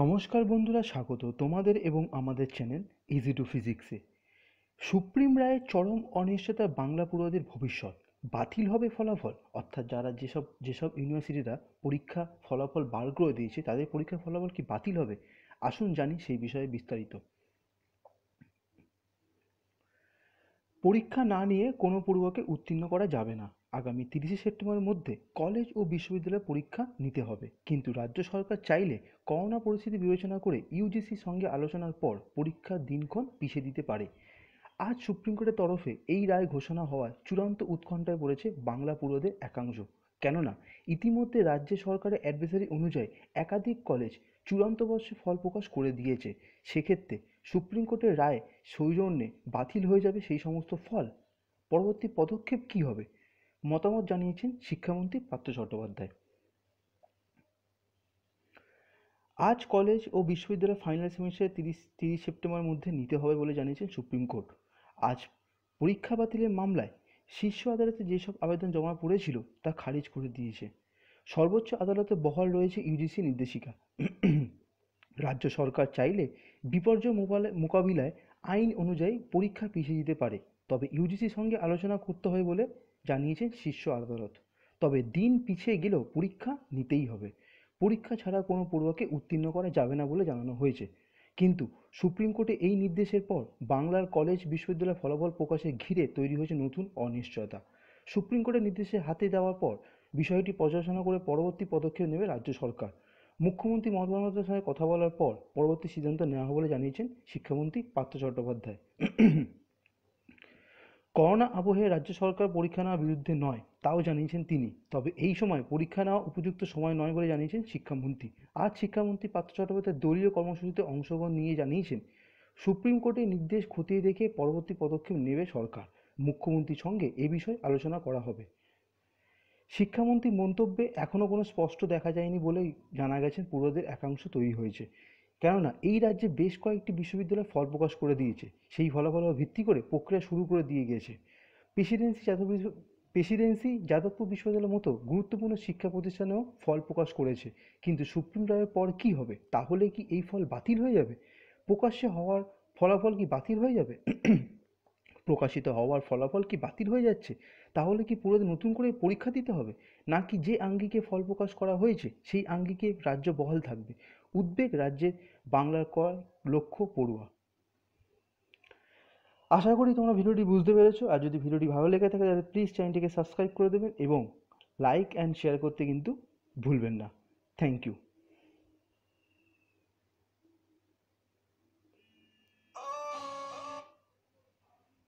নমস্কার বন্ধুরা স্বাগত তোমাদের এবং আমাদের চ্যানেল ইজি টু ফিজিক্সে সুপ্রিম রায়ের চরম অনিশ্চয়তা বাংলা পড়ুয়াদের ভবিষ্যৎ বাতিল হবে ফলাফল অর্থাৎ যারা যেসব যেসব ইউনিভার্সিটিরা পরীক্ষা ফলাফল বার করে দিয়েছে তাদের পরীক্ষার ফলাফল কি বাতিল হবে আসুন জানি সেই বিষয়ে বিস্তারিত পরীক্ষা না নিয়ে কোনো পড়ুয়াকে উত্তীর্ণ করা যাবে না আগামী তিরিশে সেপ্টেম্বরের মধ্যে কলেজ ও বিশ্ববিদ্যালয়ে পরীক্ষা নিতে হবে কিন্তু রাজ্য সরকার চাইলে করোনা পরিস্থিতি বিবেচনা করে ইউজিসির সঙ্গে আলোচনার পর পরীক্ষার দিনক্ষণ পিছিয়ে দিতে পারে আজ সুপ্রিম কোর্টের তরফে এই রায় ঘোষণা হওয়ায় চূড়ান্ত উৎকণ্ঠায় পড়েছে বাংলা পড়ুয়াদের একাংশ কেননা ইতিমধ্যে রাজ্য সরকারের অ্যাডভাইসারি অনুযায়ী একাধিক কলেজ চূড়ান্ত বর্ষে ফল প্রকাশ করে দিয়েছে সেক্ষেত্রে সুপ্রিম কোর্টের রায় সৌজন্যে বাতিল হয়ে যাবে সেই সমস্ত ফল পরবর্তী পদক্ষেপ কী হবে মতামত জানিয়েছেন শিক্ষামন্ত্রী পার্থ চট্টোপাধ্যায় আজ কলেজ ও বিশ্ববিদ্যালয় ফাইনাল সেমিস্টার তিরিশ তিরিশ সেপ্টেম্বর মধ্যে নিতে হবে বলে জানিয়েছেন সুপ্রিম কোর্ট আজ পরীক্ষা বাতিলের মামলায় শীর্ষ আদালতে যেসব আবেদন জমা পড়েছিল তা খারিজ করে দিয়েছে সর্বোচ্চ আদালতে বহাল রয়েছে ইউজিসি নির্দেশিকা রাজ্য সরকার চাইলে বিপর্যয় মোকাবিলায় আইন অনুযায়ী পরীক্ষা পিছিয়ে দিতে পারে তবে ইউজিসির সঙ্গে আলোচনা করতে হয় বলে জানিয়েছেন শীর্ষ আদালত তবে দিন পিছিয়ে গেলেও পরীক্ষা নিতেই হবে পরীক্ষা ছাড়া কোনো পড়ুয়াকে উত্তীর্ণ করা যাবে না বলে জানানো হয়েছে কিন্তু সুপ্রিম কোর্টে এই নির্দেশের পর বাংলার কলেজ বিশ্ববিদ্যালয়ের ফলাফল প্রকাশে ঘিরে তৈরি হয়েছে নতুন অনিশ্চয়তা সুপ্রিম কোর্টের নির্দেশে হাতে দেওয়ার পর বিষয়টি পর্যালোচনা করে পরবর্তী পদক্ষেপ নেবে রাজ্য সরকার মুখ্যমন্ত্রী মমতা বন্দ্যোপাধ্যায়ের সঙ্গে কথা বলার পর পরবর্তী সিদ্ধান্ত নেওয়া হবে বলে জানিয়েছেন শিক্ষামন্ত্রী পার্থ চট্টোপাধ্যায় করোনা আবহে রাজ্য সরকার পরীক্ষা নেওয়ার বিরুদ্ধে নয় তাও জানিয়েছেন তিনি তবে এই সময় পরীক্ষা নেওয়া উপযুক্ত সময় নয় বলে জানিয়েছেন শিক্ষামন্ত্রী আজ শিক্ষামন্ত্রী পার্থ চট্টোপাধ্যায় দলীয় কর্মসূচিতে অংশগ্রহণ নিয়ে জানিয়েছেন সুপ্রিম কোর্টের নির্দেশ খতিয়ে দেখে পরবর্তী পদক্ষেপ নেবে সরকার মুখ্যমন্ত্রীর সঙ্গে এ বিষয়ে আলোচনা করা হবে শিক্ষামন্ত্রী মন্তব্যে এখনও কোনো স্পষ্ট দেখা যায়নি বলেই জানা গেছে পুরোদের একাংশ তৈরি হয়েছে কেননা এই রাজ্যে বেশ কয়েকটি বিশ্ববিদ্যালয় ফল প্রকাশ করে দিয়েছে সেই ফলাফল ভিত্তি করে প্রক্রিয়া শুরু করে দিয়ে গিয়েছে প্রেসিডেন্সি যাদব প্রেসিডেন্সি যাদবপুর বিশ্ববিদ্যালয়ের মতো গুরুত্বপূর্ণ শিক্ষা প্রতিষ্ঠানেও ফল প্রকাশ করেছে কিন্তু সুপ্রিম রায়ের পর কি হবে তাহলে কি এই ফল বাতিল হয়ে যাবে প্রকাশ্যে হওয়ার ফলাফল কি বাতিল হয়ে যাবে প্রকাশিত হওয়ার ফলাফল কি বাতিল হয়ে যাচ্ছে তাহলে কি পুরো নতুন করে পরীক্ষা দিতে হবে নাকি যে আঙ্গিকে ফল প্রকাশ করা হয়েছে সেই আঙ্গিকে রাজ্য বহাল থাকবে উদ্বেগ রাজ্যের বাংলার কয় লক্ষ্য পড়ুয়া আশা করি তোমরা ভিডিওটি বুঝতে পেরেছ আর যদি ভিডিওটি ভালো লেগে থাকে তাহলে প্লিজ চ্যানেলটিকে সাবস্ক্রাইব করে দেবেন এবং লাইক অ্যান্ড শেয়ার করতে কিন্তু ভুলবেন না থ্যাংক ইউ